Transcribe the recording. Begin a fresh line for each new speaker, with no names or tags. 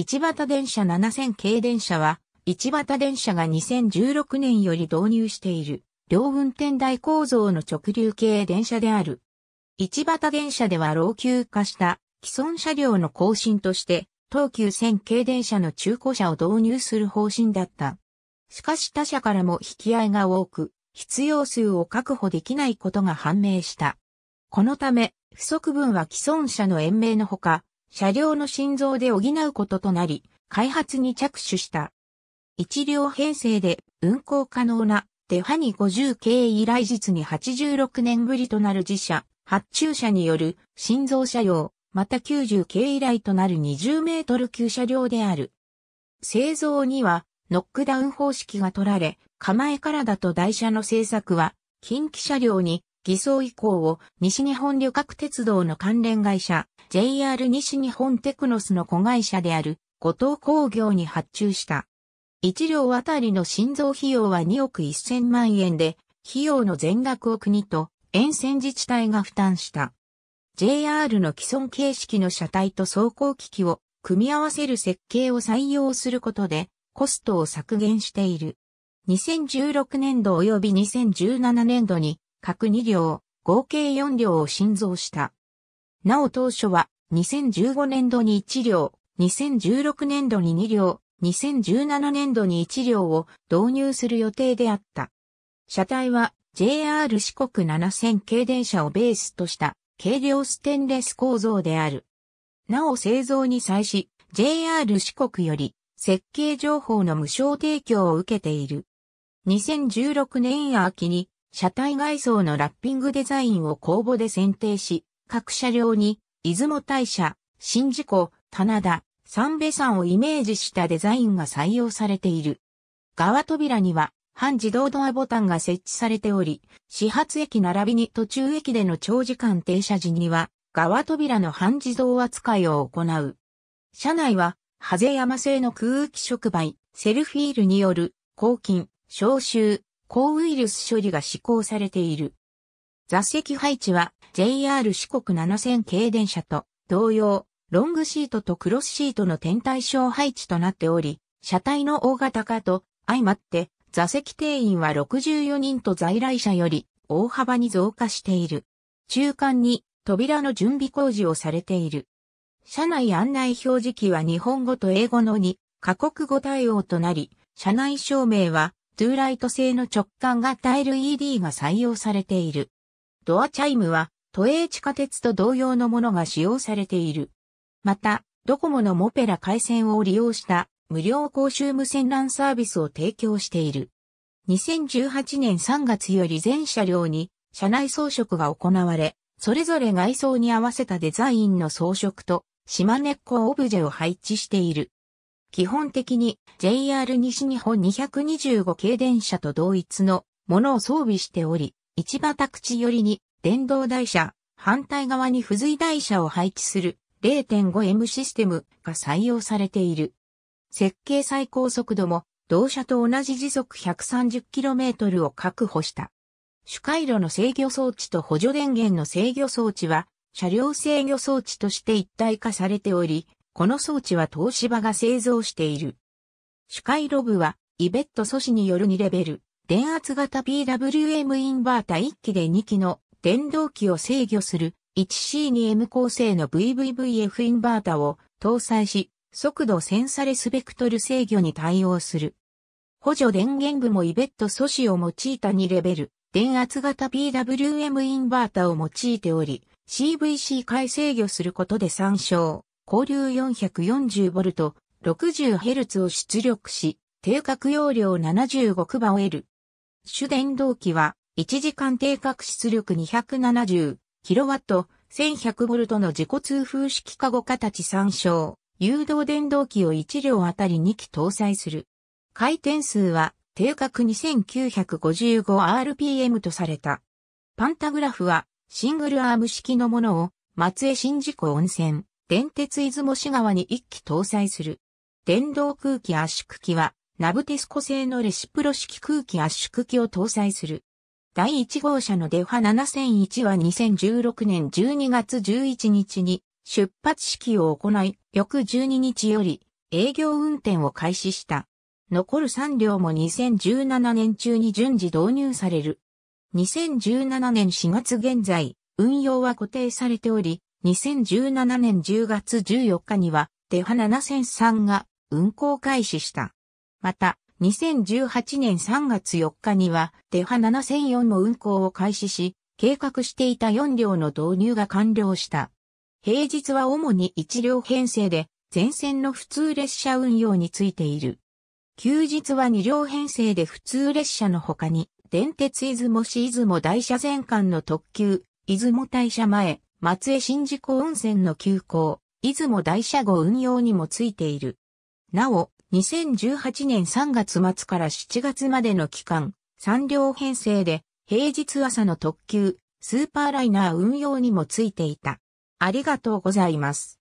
一畑電車7000系電車は、一畑電車が2016年より導入している、両運転台構造の直流系電車である。一畑電車では老朽化した既存車両の更新として、東急線系電車の中古車を導入する方針だった。しかし他社からも引き合いが多く、必要数を確保できないことが判明した。このため、不足分は既存車の延命のほか、車両の心臓で補うこととなり、開発に着手した。一両編成で運行可能なデハニ50系以来実に86年ぶりとなる自社、発注車による心臓車両、また90系以来となる20メートル級車両である。製造にはノックダウン方式が取られ、構えからだと台車の製作は近畿車両に偽装以降を西日本旅客鉄道の関連会社 JR 西日本テクノスの子会社である後藤工業に発注した。1両あたりの心臓費用は2億1000万円で、費用の全額を国と沿線自治体が負担した。JR の既存形式の車体と走行機器を組み合わせる設計を採用することでコストを削減している。2016年度及び2017年度に各2両、合計4両を新造した。なお当初は、2015年度に1両、2016年度に2両、2017年度に1両を導入する予定であった。車体は JR 四国7000系電車をベースとした軽量ステンレス構造である。なお製造に際し JR 四国より設計情報の無償提供を受けている。2016年秋に車体外装のラッピングデザインを公募で選定し、各車両に、出雲大社、宍道湖、棚田、三瓶山をイメージしたデザインが採用されている。側扉には、半自動ドアボタンが設置されており、始発駅並びに途中駅での長時間停車時には、側扉の半自動扱いを行う。車内は、ハゼ山製の空気触媒、セルフィールによる、抗菌、消臭、抗ウイルス処理が施行されている。座席配置は JR 四国7000系電車と同様、ロングシートとクロスシートの天体小配置となっており、車体の大型化と相まって座席定員は64人と在来車より大幅に増加している。中間に扉の準備工事をされている。車内案内表示器は日本語と英語の2カ国語対応となり、車内照明はトゥーライト製の直感型 LED が採用されている。ドアチャイムは、都営地下鉄と同様のものが使用されている。また、ドコモのモペラ回線を利用した無料公衆無線 LAN サービスを提供している。2018年3月より全車両に車内装飾が行われ、それぞれ外装に合わせたデザインの装飾と島根っこオブジェを配置している。基本的に JR 西日本225系電車と同一のものを装備しており、市場宅地寄りに電動台車、反対側に付随台車を配置する 0.5M システムが採用されている。設計最高速度も同車と同じ時速 130km を確保した。主回路の制御装置と補助電源の制御装置は車両制御装置として一体化されており、この装置は東芝が製造している。主回ロブは、イベット素子による2レベル、電圧型 PWM インバータ1機で2機の電動機を制御する 1C2M 構成の VVVF インバータを搭載し、速度センサレスベクトル制御に対応する。補助電源部もイベット素子を用いた2レベル、電圧型 PWM インバータを用いており、CVC 回制御することで参照。交流 440V60Hz を出力し、定格容量 75kBL。主電動機は、1時間定格出力 270kW1100V の自己通風式加護形参照。誘導電動機を1両あたり2機搭載する。回転数は定格 2955rpm とされた。パンタグラフはシングルアーム式のものを松江新事故温泉、電鉄出雲市側に一機搭載する。電動空気圧縮機は、ナブテスコ製のレシプロ式空気圧縮機を搭載する。第1号車のデファ7001は2016年12月11日に出発式を行い、翌12日より営業運転を開始した。残る3両も2017年中に順次導入される。2017年4月現在、運用は固定されており、2017年10月14日には、デハ7003が運行開始した。また、2018年3月4日には、デハ7004も運行を開始し、計画していた4両の導入が完了した。平日は主に1両編成で、全線の普通列車運用についている。休日は2両編成で普通列車の他に、電鉄出雲市出雲大社全間の特急、出雲大社前、松江新宿温泉の急行、出雲大社号運用にもついている。なお、2018年3月末から7月までの期間、3両編成で、平日朝の特急、スーパーライナー運用にもついていた。ありがとうございます。